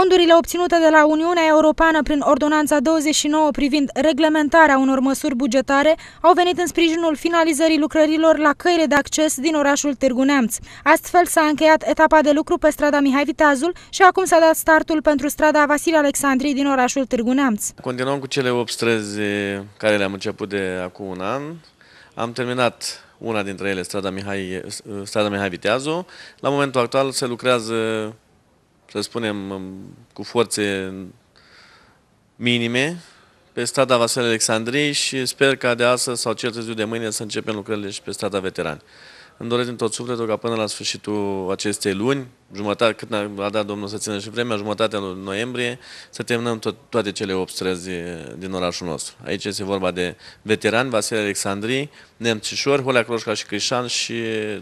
Fondurile obținute de la Uniunea Europeană prin Ordonanța 29 privind reglementarea unor măsuri bugetare au venit în sprijinul finalizării lucrărilor la căile de acces din orașul Târgu Neamț. Astfel s-a încheiat etapa de lucru pe strada Mihai Viteazul și acum s-a dat startul pentru strada Vasile Alexandrii din orașul Târgu Neamț. Continuăm cu cele 8 străzi care le-am început de acum un an. Am terminat una dintre ele, strada Mihai, strada Mihai Viteazu. La momentul actual se lucrează să spunem, cu forțe minime pe strada Vasile Alexandrei și sper ca de astăzi sau cel târziu de mâine să începem lucrările și pe strada veterani. Îmi doresc din tot sufletul ca până la sfârșitul acestei luni, jumătate, cât a dat Domnul să țină și vremea, jumătatea lui noiembrie, să terminăm tot, toate cele 8 străzi din orașul nostru. Aici este vorba de veterani, Vasile Alexandrii, Nemțișor, Holea Croșca și Crișan și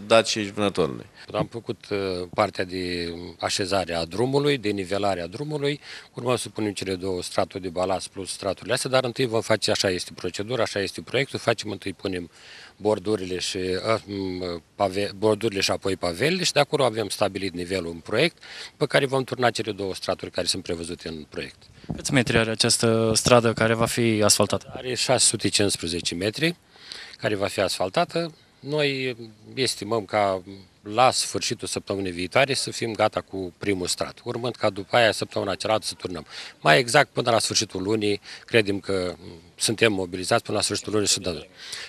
Dacii Vânătorului. Am făcut uh, partea de așezare a drumului, de nivelare a drumului, urmă să punem cele două straturi de balast plus straturile astea, dar întâi vom face, așa este procedura, așa este proiectul, facem întâi, punem bordurile și uh, bordurile și apoi pavelele și de acolo avem stabilit nivelul în proiect pe care vom turna cele două straturi care sunt prevăzute în proiect. Câți metri are această stradă care va fi asfaltată? Are 615 metri care va fi asfaltată. Noi estimăm ca la sfârșitul săptămânii viitoare să fim gata cu primul strat, urmând ca după aia săptămâna cealaltă să turnăm. Mai exact până la sfârșitul lunii credem că suntem mobilizați până la sfârșitul lunii să dăm.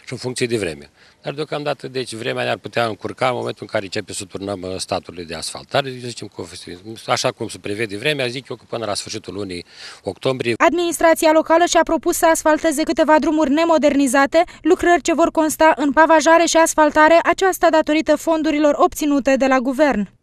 Și în funcție de vreme. Dar deocamdată, deci, vremea ne-ar putea încurca în momentul în care începe să turnăm uh, staturile de asfalt. Dar zicem că, așa cum se prevede vremea, zic eu că până la sfârșitul lunii octombrie. Administrația locală și-a propus să asfalteze câteva drumuri nemodernizate, lucrări ce vor consta în pavajare și asfaltare, aceasta datorită fondurilor obținute de la guvern.